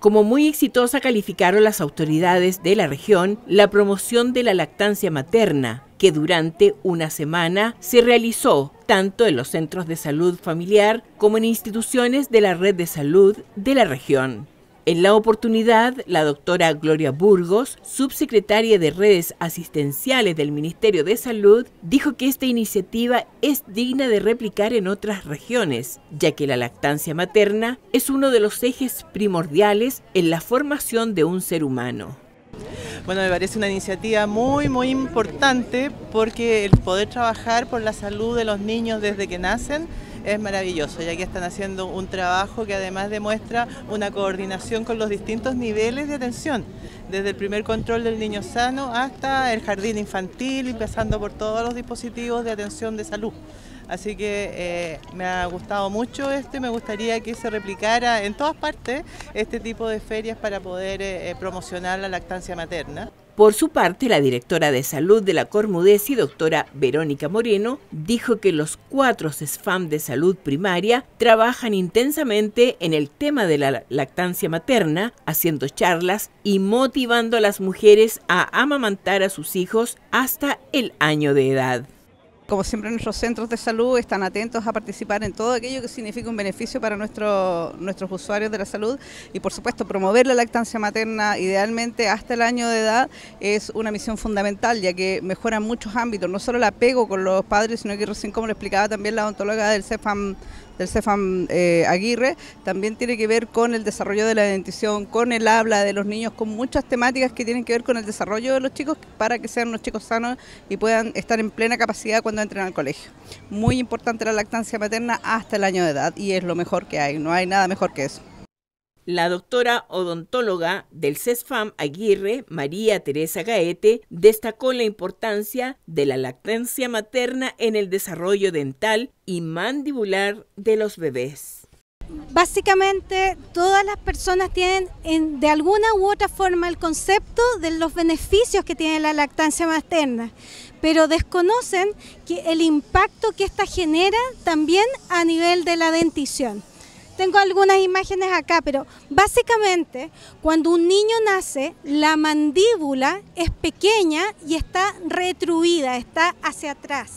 Como muy exitosa calificaron las autoridades de la región la promoción de la lactancia materna, que durante una semana se realizó tanto en los centros de salud familiar como en instituciones de la red de salud de la región. En la oportunidad, la doctora Gloria Burgos, subsecretaria de redes asistenciales del Ministerio de Salud, dijo que esta iniciativa es digna de replicar en otras regiones, ya que la lactancia materna es uno de los ejes primordiales en la formación de un ser humano. Bueno, me parece una iniciativa muy, muy importante porque el poder trabajar por la salud de los niños desde que nacen es maravilloso, ya que están haciendo un trabajo que además demuestra una coordinación con los distintos niveles de atención, desde el primer control del niño sano hasta el jardín infantil empezando pasando por todos los dispositivos de atención de salud. Así que eh, me ha gustado mucho este me gustaría que se replicara en todas partes este tipo de ferias para poder eh, eh, promocionar la lactancia materna. Por su parte, la directora de salud de la Cormudesi, doctora Verónica Moreno, dijo que los cuatro SESFAM de salud primaria trabajan intensamente en el tema de la lactancia materna, haciendo charlas y motivando a las mujeres a amamantar a sus hijos hasta el año de edad. Como siempre, nuestros centros de salud están atentos a participar en todo aquello que significa un beneficio para nuestros usuarios de la salud y, por supuesto, promover la lactancia materna idealmente hasta el año de edad es una misión fundamental, ya que mejora muchos ámbitos, no solo el apego con los padres, sino que recién, como lo explicaba también la ontóloga del CEFAM del Cefam eh, Aguirre, también tiene que ver con el desarrollo de la dentición, con el habla de los niños, con muchas temáticas que tienen que ver con el desarrollo de los chicos para que sean unos chicos sanos y puedan estar en plena capacidad cuando entren al colegio. Muy importante la lactancia materna hasta el año de edad y es lo mejor que hay, no hay nada mejor que eso. La doctora odontóloga del CESFAM Aguirre, María Teresa Gaete, destacó la importancia de la lactancia materna en el desarrollo dental y mandibular de los bebés. Básicamente todas las personas tienen de alguna u otra forma el concepto de los beneficios que tiene la lactancia materna, pero desconocen que el impacto que esta genera también a nivel de la dentición. Tengo algunas imágenes acá, pero básicamente cuando un niño nace, la mandíbula es pequeña y está retruida, está hacia atrás.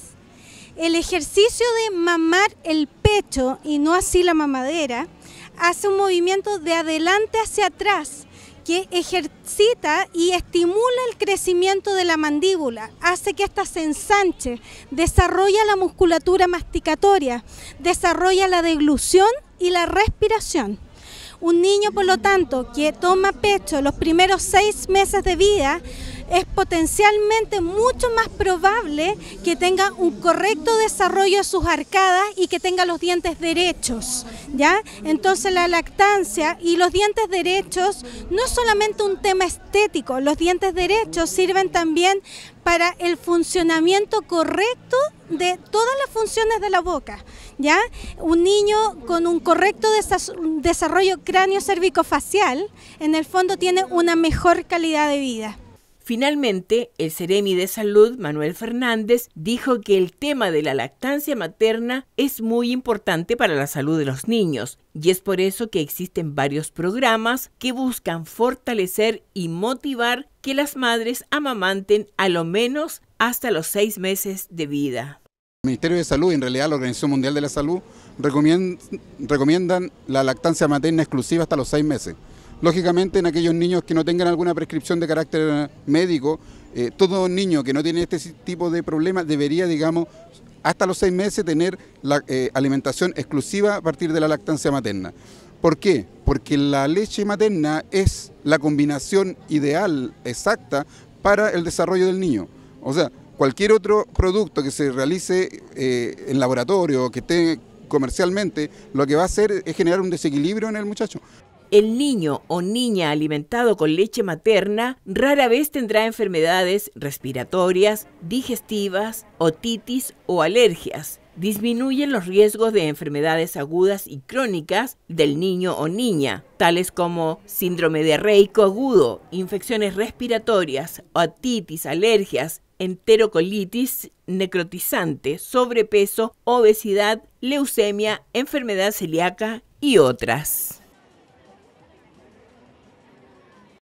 El ejercicio de mamar el pecho y no así la mamadera hace un movimiento de adelante hacia atrás que ejercita y estimula el crecimiento de la mandíbula, hace que ésta se ensanche, desarrolla la musculatura masticatoria, desarrolla la deglución y la respiración. Un niño, por lo tanto, que toma pecho los primeros seis meses de vida, es potencialmente mucho más probable que tenga un correcto desarrollo de sus arcadas y que tenga los dientes derechos, ¿ya? Entonces la lactancia y los dientes derechos no es solamente un tema estético, los dientes derechos sirven también para el funcionamiento correcto de todas las funciones de la boca, ¿ya? Un niño con un correcto desarrollo cráneo cervicofacial en el fondo tiene una mejor calidad de vida. Finalmente, el Ceremi de Salud, Manuel Fernández, dijo que el tema de la lactancia materna es muy importante para la salud de los niños y es por eso que existen varios programas que buscan fortalecer y motivar que las madres amamanten a lo menos hasta los seis meses de vida. El Ministerio de Salud en realidad la Organización Mundial de la Salud recomiendan la lactancia materna exclusiva hasta los seis meses. Lógicamente en aquellos niños que no tengan alguna prescripción de carácter eh, médico, eh, todo niño que no tiene este tipo de problemas debería, digamos, hasta los seis meses tener la eh, alimentación exclusiva a partir de la lactancia materna. ¿Por qué? Porque la leche materna es la combinación ideal, exacta, para el desarrollo del niño. O sea, cualquier otro producto que se realice en laboratorio, o que esté comercialmente, lo que va a hacer es generar un desequilibrio en el muchacho. El niño o niña alimentado con leche materna rara vez tendrá enfermedades respiratorias, digestivas, otitis o alergias. Disminuyen los riesgos de enfermedades agudas y crónicas del niño o niña, tales como síndrome de diarreico agudo, infecciones respiratorias, otitis, alergias, enterocolitis necrotizante, sobrepeso, obesidad, leucemia, enfermedad celíaca y otras.